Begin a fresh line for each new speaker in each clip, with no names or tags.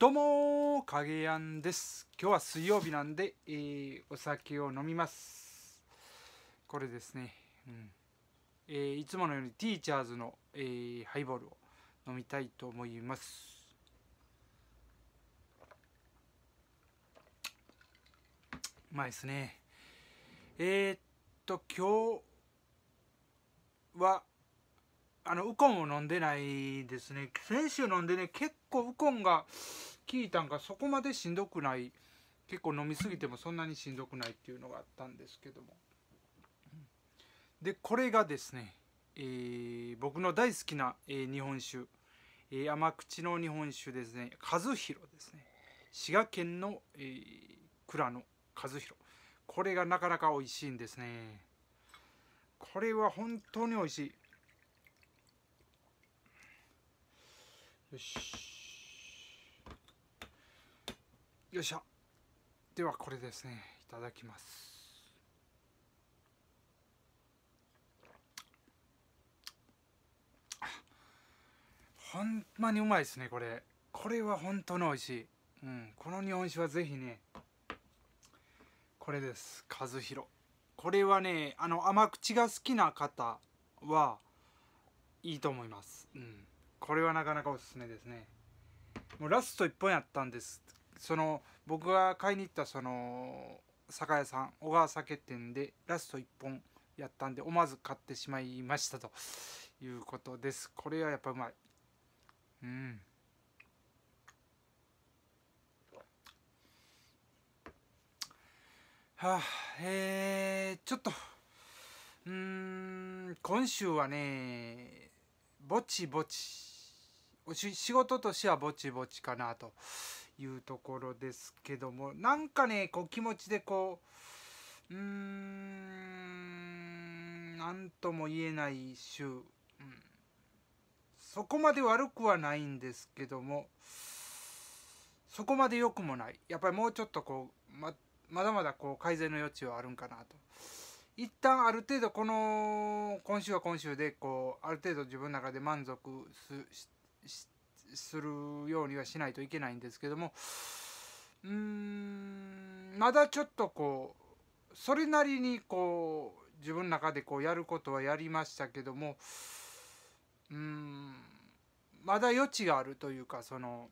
どうも影やんです今日は水曜日なんで、えー、お酒を飲みますこれですね、うんえー、いつものようにティーチャーズの、えー、ハイボールを飲みたいと思いますうまいですねえー、っと今日はあのウコンを飲んでないですね先週飲んでね結構ウコンが効いたんがそこまでしんどくない結構飲みすぎてもそんなにしんどくないっていうのがあったんですけどもでこれがですね、えー、僕の大好きな、えー、日本酒、えー、甘口の日本酒ですね和弘ですね滋賀県の、えー、蔵の和弘これがなかなか美味しいんですねこれは本当に美味しいよしよいしょではこれですねいただきますほんまにうまいですねこれこれは本当の美味しい、うん、この日本酒はぜひねこれです和弘これはねあの甘口が好きな方はいいと思いますうんこれはなかなかおすすめですねもうラスト1本やったんですその僕が買いに行ったその酒屋さん小川酒店でラスト1本やったんで思わず買ってしまいましたということですこれはやっぱうまいうんはあえー、ちょっとうん今週はねぼちぼち仕事としてはぼちぼちかなというところですけどもなんかねこう気持ちでこううーん何とも言えない週、うん、そこまで悪くはないんですけどもそこまで良くもないやっぱりもうちょっとこうままだまだこう改善の余地はあるんかなと。一旦ある程度この今週は今週でこうある程度自分の中で満足してするようにはしないといけないんですけどもうーんまだちょっとこうそれなりにこう自分の中でこうやることはやりましたけどもうーんまだ余地があるというかその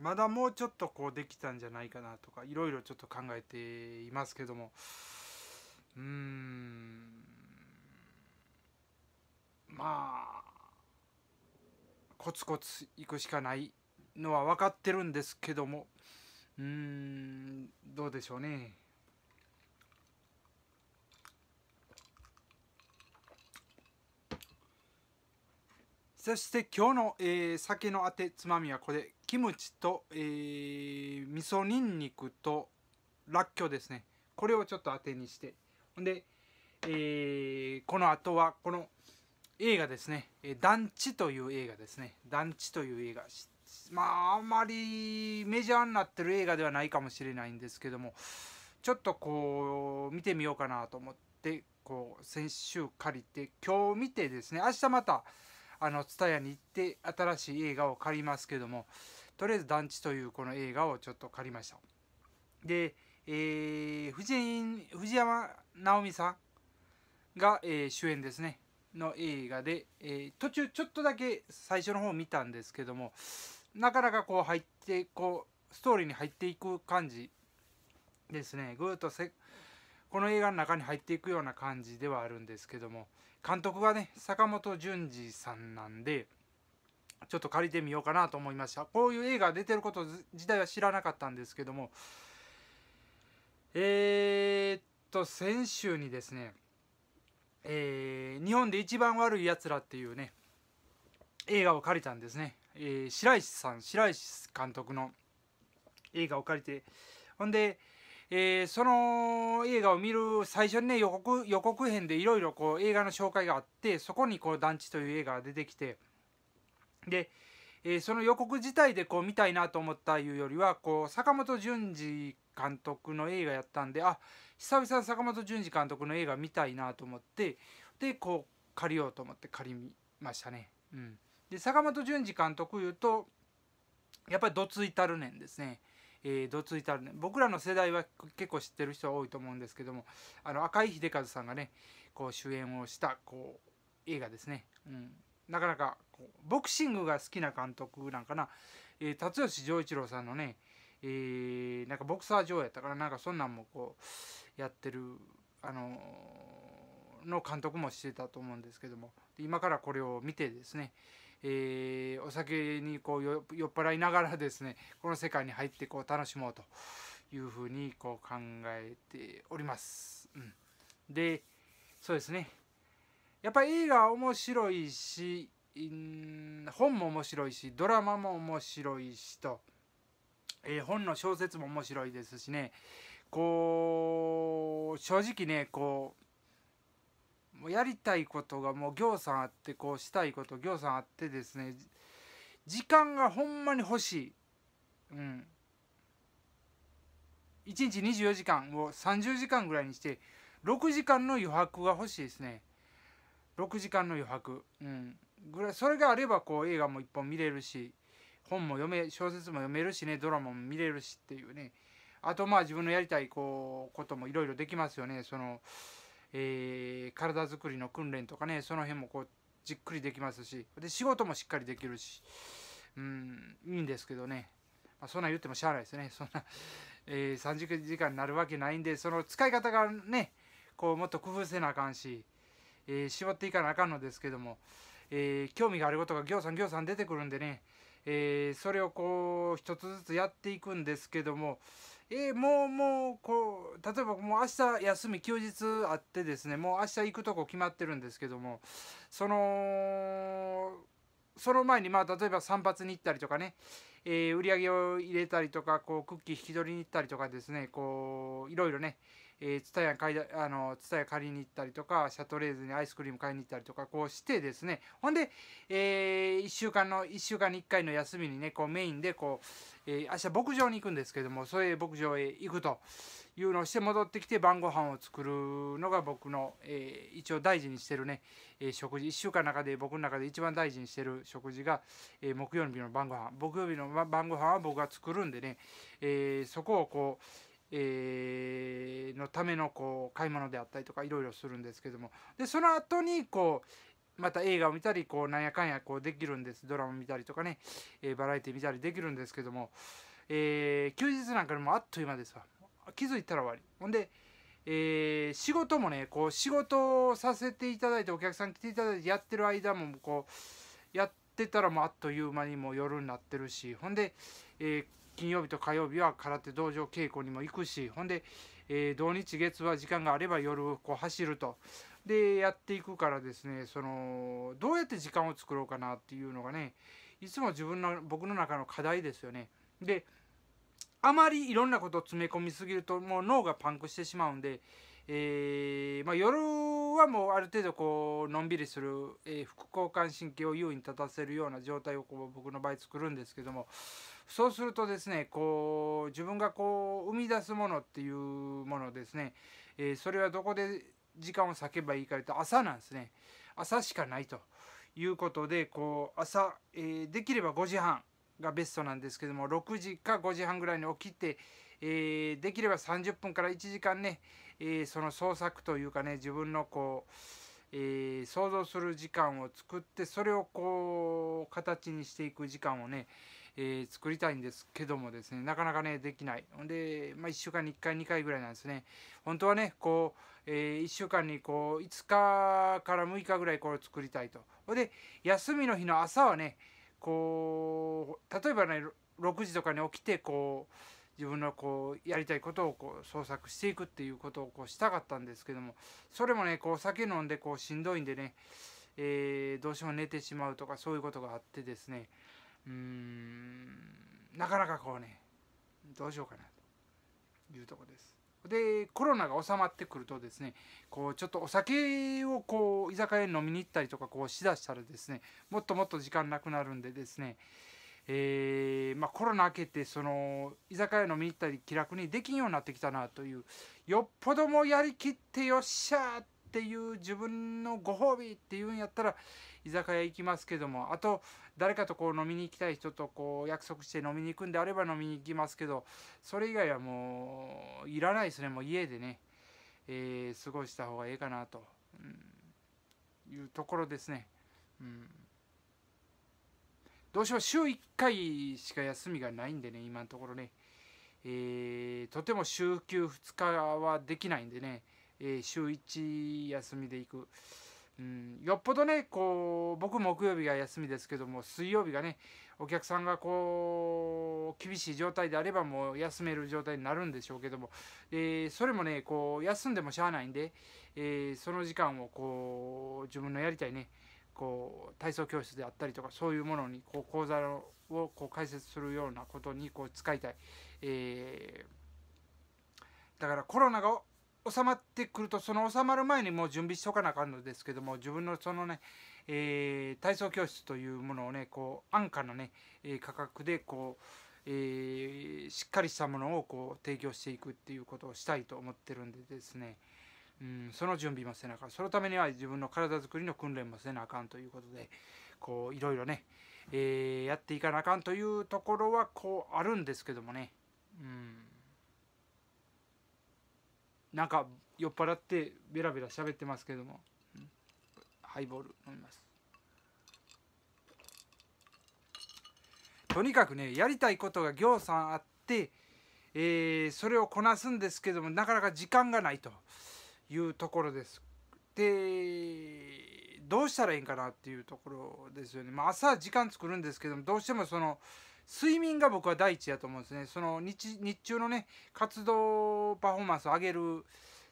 まだもうちょっとこうできたんじゃないかなとかいろいろちょっと考えていますけどもうーんまあコツコツ行くしかないのは分かってるんですけどもうーんどうでしょうね。そして今日の、えー、酒のあてつまみはこれキムチと、えー、味噌にんにくとらっきょうですねこれをちょっとあてにしてほんで、えー、このあとはこの映画ですね、えー、団地という映画ですね、団地という映画、まあ、あんまりメジャーになってる映画ではないかもしれないんですけども、ちょっとこう、見てみようかなと思って、こう、先週借りて、今日見てですね、明日また、あの、ツタに行って、新しい映画を借りますけども、とりあえず団地というこの映画をちょっと借りました。で、えー、藤藤山直美さんが、えー、主演ですねの映画で、えー、途中ちょっとだけ最初の方見たんですけどもなかなかこう入ってこうストーリーに入っていく感じですねぐーっとせこの映画の中に入っていくような感じではあるんですけども監督がね坂本淳二さんなんでちょっと借りてみようかなと思いましたこういう映画出てること自体は知らなかったんですけどもえー、っと先週にですねえー、日本で一番悪いやつらっていうね映画を借りたんですね、えー、白石さん白石監督の映画を借りてほんで、えー、その映画を見る最初にね予告予告編でいろいろ映画の紹介があってそこにこう「団地」という映画が出てきてで、えー、その予告自体でこう見たいなと思ったいうよりはこう坂本淳二監督の映画やったんであ久々に坂本淳二監督の映画見たいなと思ってでこう借りようと思って借りましたね。うん、で坂本淳二監督いうとやっぱりどついたるねんですね。えー、どついたるね僕らの世代は結構知ってる人多いと思うんですけどもあの赤井秀和さんがねこう主演をしたこう映画ですね。うん、なかなかこうボクシングが好きな監督なんかな、えー、辰吉丈一郎さんのねえー、なんかボクサー上やったからなんかそんなんもこうやってるあのー、の監督もしてたと思うんですけども今からこれを見てですね、えー、お酒にこう酔っ払いながらですねこの世界に入ってこう楽しもうというふうにこう考えております。うん、でそうですねやっぱり映画面白いし本も面白いしドラマも面白いしと。えー、本の小説も面白いですしねこう正直ねこうもうやりたいことがもう行さんあってこうしたいこと行さんあってですね時間がほんまに欲しい、うん、1日24時間を30時間ぐらいにして6時間の余白が欲しいですね6時間の余白、うん、ぐらいそれがあればこう映画も1本見れるし本も読め小説も読めるしねドラマも見れるしっていうねあとまあ自分のやりたいこうこともいろいろできますよねその、えー、体づくりの訓練とかねその辺もこうじっくりできますしで仕事もしっかりできるしうんいいんですけどね、まあ、そんな言ってもしゃあないですねそんな、えー、30時間になるわけないんでその使い方がねこうもっと工夫せなあかんし、えー、絞っていかなあかんのですけども、えー、興味があることがぎょうさんぎょうさん出てくるんでねえー、それをこう一つずつやっていくんですけども、えー、もうもうこう例えばもう明日休み休日あってですねもう明日行くとこ決まってるんですけどもそのその前にまあ例えば散髪に行ったりとかね、えー、売り上げを入れたりとかこうクッキー引き取りに行ったりとかですねこういろいろね、えツタヤあのツタヤ借りに行ったりとかシャトレーゼにアイスクリーム買いに行ったりとかこうしてですねほんで、えー、1週間の1週間に1回の休みにねこうメインでこう、えー、明日牧場に行くんですけどもそれ牧場へ行くというのをして戻ってきて晩ご飯を作るのが僕の、えー、一応大事にしてるね、えー、食事1週間の中で僕の中で一番大事にしてる食事が、えー、木曜日の晩ご飯木曜日の晩ご飯は僕が作るんでね、えー、そこをこうえー、のためのこう買い物であったりとかいろいろするんですけどもでその後にこうまた映画を見たりこうなんやかんやこうできるんですドラマ見たりとかね、えー、バラエティ見たりできるんですけども、えー、休日なんかでもあっという間ですわ気づいたら終わりほんで、え仕事もねこう仕事をさせていただいてお客さん来ていただいてやってる間もこうやってたらもうあっという間にもう夜になってるしほんで、えー金曜日と火曜日は空手道場稽古にも行くしほんで、えー、土日月は時間があれば夜こう走るとでやっていくからですねそのどうやって時間を作ろうかなっていうのがねいつも自分の僕の中の課題ですよね。であまりいろんなことを詰め込みすぎるともう脳がパンクしてしまうんで、えーまあ、夜はもうある程度こうのんびりする、えー、副交感神経を優位に立たせるような状態をこう僕の場合作るんですけどもそうするとですねこう自分がこう生み出すものっていうものですね、えー、それはどこで時間を割けばいいかというと朝なんですね朝しかないということでこう朝、えー、できれば5時半がベストなんですけども6時か5時半ぐらいに起きて、えー、できれば30分から1時間ね、えー、その創作というかね自分のこう、えー、想像する時間を作ってそれをこう形にしていく時間をね、えー、作りたいんですけどもですねなかなかねできないほんで、まあ、1週間に1回2回ぐらいなんですね本当はねこう、えー、1週間にこう5日から6日ぐらいこれを作りたいとほんで休みの日の朝はねこう例えばね6時とかに起きてこう自分のこうやりたいことをこう創作していくっていうことをこうしたかったんですけどもそれもねこう酒飲んでこうしんどいんでね、えー、どうしても寝てしまうとかそういうことがあってですねうーんなかなかこうねどうしようかなというとこです。でコロナが収まってくるとですねこうちょっとお酒をこう居酒屋に飲みに行ったりとかこうしだしたらですねもっともっと時間なくなるんでですねえー、まあ、コロナ明けてその居酒屋飲みに行ったり気楽にできんようになってきたなというよっぽどもやりきってよっしゃーっていう自分のご褒美っていうんやったら居酒屋行きますけどもあと誰かとこう飲みに行きたい人とこう約束して飲みに行くんであれば飲みに行きますけどそれ以外はもういらないですねもう家でね、えー、過ごした方がええかなと、うん、いうところですね。うんどうしよう週1回しか休みがないんでね今のところね、えー、とても週休2日はできないんでね、えー、週1休みで行く、うん、よっぽどねこう僕木曜日が休みですけども水曜日がねお客さんがこう厳しい状態であればもう休める状態になるんでしょうけども、えー、それもねこう休んでもしゃあないんで、えー、その時間をこう自分のやりたいねこう体操教室であったりとかそういうものにこう講座をこう解説するようなことにこう使いたい、えー、だからコロナが収まってくるとその収まる前にもう準備しとかなあかんのですけども自分のそのね、えー、体操教室というものをねこう安価なね、え価格でこうえー、しっかりしたものをこう提供していくっていうことをしたいと思ってるんでですね、うんその準備もせなあかんそのためには自分の体づくりの訓練もせなあかんということでこういろいろね、えー、やっていかなあかんというところはこうあるんですけどもねうんなんか酔っ払ってベラベラ喋ってますけども、うん、ハイボール飲みます。とにかくねやりたいことがぎょうさんあって、えー、それをこなすんですけどもなかなか時間がないと。いうところです。でどうしたらいいんかなっていうところですよね。まあ、朝時間作るんですけどもどうしてもその睡眠が僕は第一やと思うんですね。その日中のね活動パフォーマンスを上げる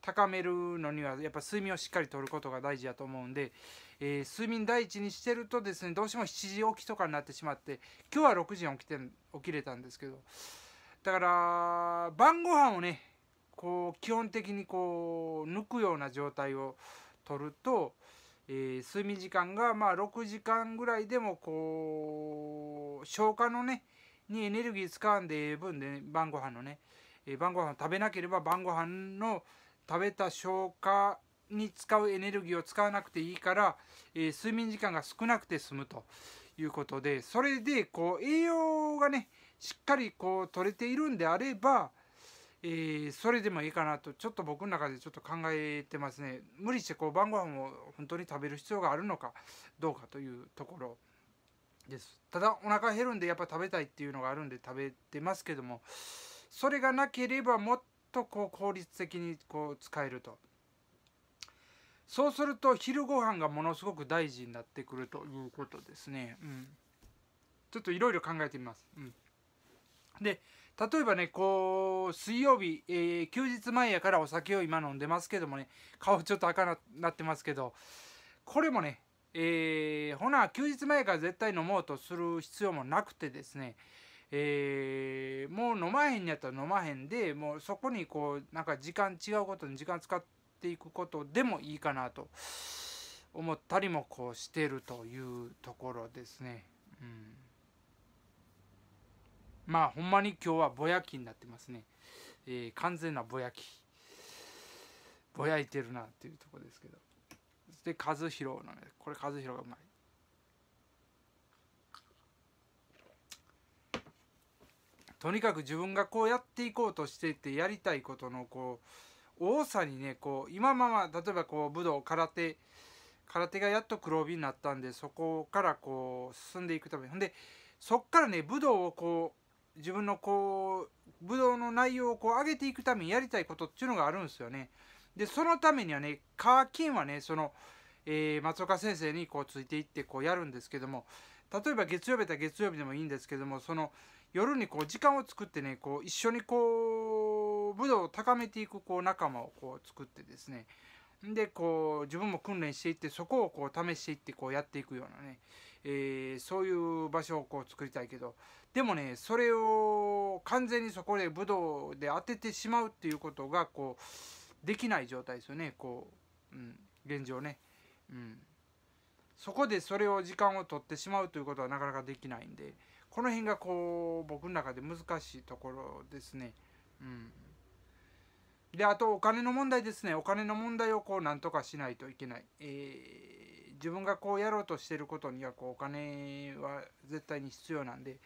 高めるのにはやっぱ睡眠をしっかりとることが大事やと思うんで、えー、睡眠第一にしてるとですねどうしても7時起きとかになってしまって今日は6時に起きて起きれたんですけどだから晩ご飯をねこう基本的にこう抜くような状態をとると、えー、睡眠時間がまあ6時間ぐらいでもこう消化のねにエネルギー使わんでええ分で、ね、晩ご飯のね、えー、晩ご飯食べなければ晩ご飯の食べた消化に使うエネルギーを使わなくていいから、えー、睡眠時間が少なくて済むということでそれでこう栄養がねしっかりこう取れているんであればえー、それでもいいかなとちょっと僕の中でちょっと考えてますね無理してこう晩ご飯を本当に食べる必要があるのかどうかというところですただお腹減るんでやっぱ食べたいっていうのがあるんで食べてますけどもそれがなければもっとこう効率的にこう使えるとそうすると昼ご飯がものすごく大事になってくるということですね、うん、ちょっといろいろ考えてみます、うん、で例えばね、こう、水曜日、えー、休日前やからお酒を今飲んでますけどもね、顔ちょっと赤ななってますけど、これもね、えー、ほな、休日前から絶対飲もうとする必要もなくてですね、えー、もう飲まへんやったら飲まへんで、もうそこにこう、なんか時間違うことに時間使っていくことでもいいかなと思ったりもこうしてるというところですね。うんまあほんまに今日はぼやきになってますね、えー、完全なぼやきぼやいてるなっていうとこですけどで、和弘のこれ和弘がうまいとにかく自分がこうやっていこうとしててやりたいことのこう多さにねこう今まま例えばこう武道空手空手がやっと黒帯になったんでそこからこう進んでいくためにほんでそっからね武道をこう自分のこう武道の内容をこう上げていくためにやりたいことっていうのがあるんですよね。でそのためにはねカーキンはねその、えー、松岡先生にこうついていってこうやるんですけども例えば月曜日だ月曜日でもいいんですけどもその夜にこう時間を作ってねこう一緒にこう武道を高めていくこう仲間をこう作ってですねでこう自分も訓練していってそこをこう試していってこうやっていくようなね、えー、そういう場所をこう作りたいけどでもねそれを完全にそこで武道で当ててしまうっていうことがこうできない状態ですよねこう、うん、現状ね、うん、そこでそれを時間を取ってしまうということはなかなかできないんでこの辺がこう僕の中で難しいところですね。うんであとお金の問題ですねお金の問題をこうなんとかしないといけない、えー、自分がこうやろうとしてることにはこうお金は絶対に必要なんで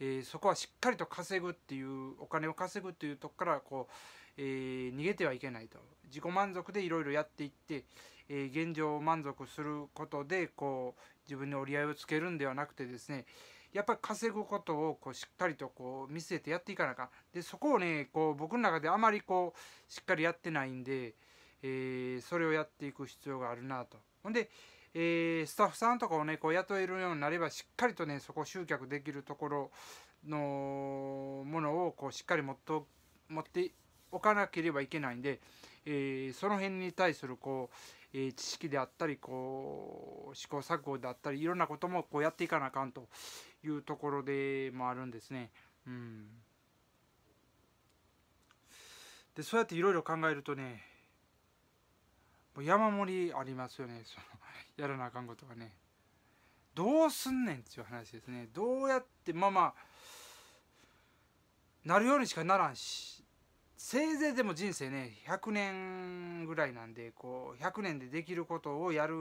えー、そこはしっかりと稼ぐっていうお金を稼ぐっていうとこからこう、えー、逃げてはいけないと自己満足でいろいろやっていって、えー、現状を満足することでこう自分に折り合いをつけるんではなくてですねやっぱり稼ぐことをこうしっかりとこう見据えてやっていかなあかでそこをねこう僕の中であまりこうしっかりやってないんで、えそれをやっていく必要があるなと。ほんでえー、スタッフさんとかをねこう雇えるようになればしっかりとねそこ集客できるところのものをこうしっかり持っと持っておかなければいけないんで、えー、その辺に対するこう、えー、知識であったりこう試行錯誤であったりいろんなこともこうやっていかなあかんというところでもあるんですね。うんでそうやっていろいろ考えるとね山盛りありますよねそのやらなあかんことがねどうすんねんっていう話ですねどうやってまあまあなるようにしかならんしせいぜいでも人生ね100年ぐらいなんでこう100年でできることをやる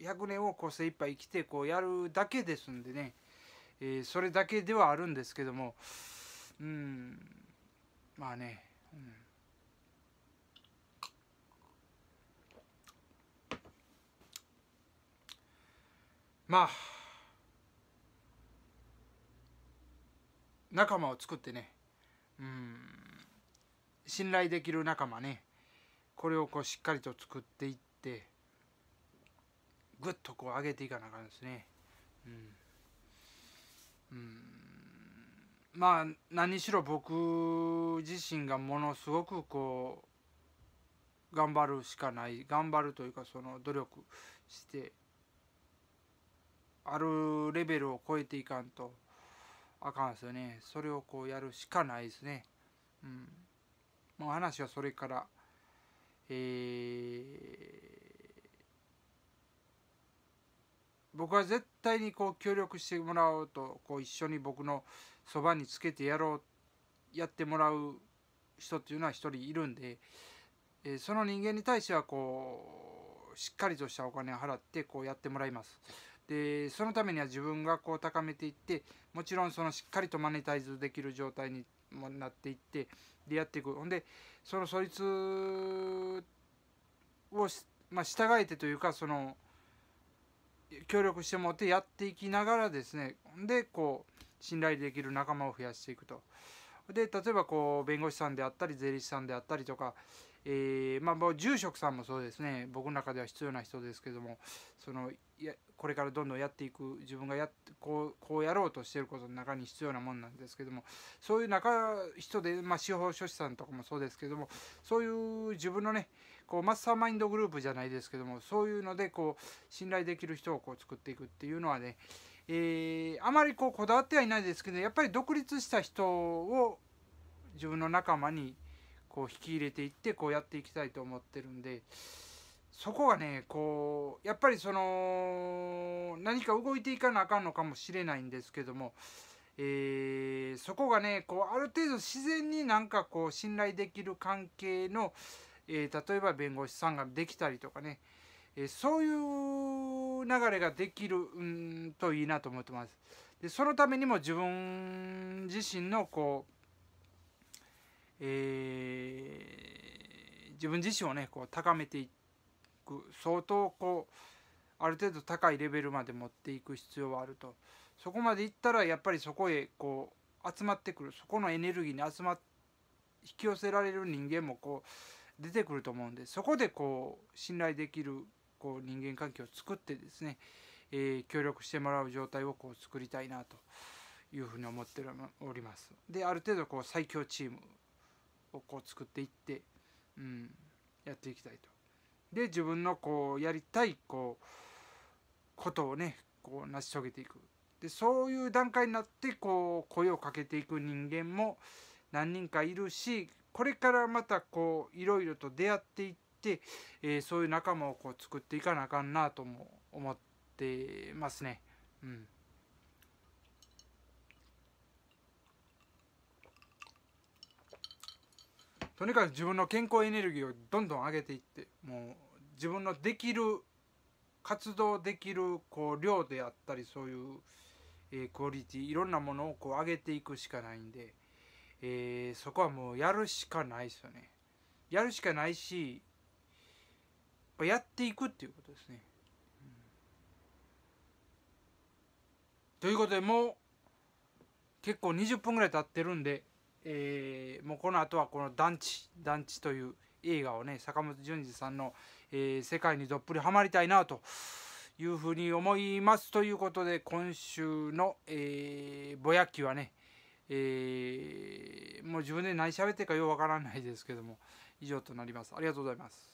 100年をこう精一杯生きてこうやるだけですんでね、えー、それだけではあるんですけどもうんまあね、うんまあ仲間を作ってねうん信頼できる仲間ねこれをこうしっかりと作っていってぐっとこう上げていかなあかんですね。うん、うんまあ何しろ僕自身がものすごくこう頑張るしかない頑張るというかその努力してあるレベルを超えていかんとあかんですよねそれをこうやるしかないですねうんもう話はそれからえー、僕は絶対にこう協力してもらおうとこう一緒に僕のそばにつけてやろうやってもらう人っていうのは一人いるんで、えー、その人間に対してはこうしっかりとしたお金を払ってこうやってもらいます。でそのためには自分がこう高めていってもちろんそのしっかりとマネタイズできる状態にもなっていってでやっていくほんでそのそいつを、まあ、従えてというかその協力してもらってやっていきながらですねでこう信頼できる仲間を増やしていくと。で例えばこう弁護士さんであったり税理士さんであったりとかえー、まあ住職さんもそうですね僕の中では必要な人ですけどもそのやこれからどんどんやっていく自分がやこうこうやろうとしてることの中に必要なもんなんですけどもそういう中人で、まあ、司法書士さんとかもそうですけどもそういう自分のねこうマスターマインドグループじゃないですけどもそういうのでこう信頼できる人をこう作っていくっていうのはね、えー、あまりこうこだわってはいないですけどやっぱり独立した人を自分の仲間にこう引き入れていってこうやっていきたいと思ってるんでそこがねこうやっぱりその何か動いていかなあかんのかもしれないんですけども、えー、そこがねこうある程度自然になんかこう信頼できる関係の、え例えば弁護士さんができたりとかね、えそういう流れができるんといいなと思ってます。でそのためにも自分自身のこうえー、自分自身をねこう高めていく相当こうある程度高いレベルまで持っていく必要はあるとそこまでいったらやっぱりそこへこう集まってくるそこのエネルギーに集まって引き寄せられる人間もこう出てくると思うんでそこでこう信頼できるこう人間関係を作ってですね、えー、協力してもらう状態をこう作りたいなというふうに思っております。である程度こう最強チームをこう作っていって、うん、やっていきたいと。で自分のこうやりたいこうことをねこう成し遂げていく。でそういう段階になってこう声をかけていく人間も何人かいるしこれからまたこういろいろと出会っていって、えー、そういう仲間をこう作っていかなあかんなとも思ってますね。うんとにかく自分の健康エネルギーをどんどん上げていってもう自分のできる活動できるこう量であったりそういう、えー、クオリティいろんなものをこう上げていくしかないんで、えー、そこはもうやるしかないですよね。やるしかないしやっていくっていうことですね。うん、ということでもう結構20分ぐらい経ってるんでえー、もうこの後はこの団地「団地」という映画をね坂本淳二さんの、えー、世界にどっぷりはまりたいなというふうに思いますということで今週の、えー、ぼやきはね、えー、もう自分で何喋ってるかようわからないですけども以上となりますありがとうございます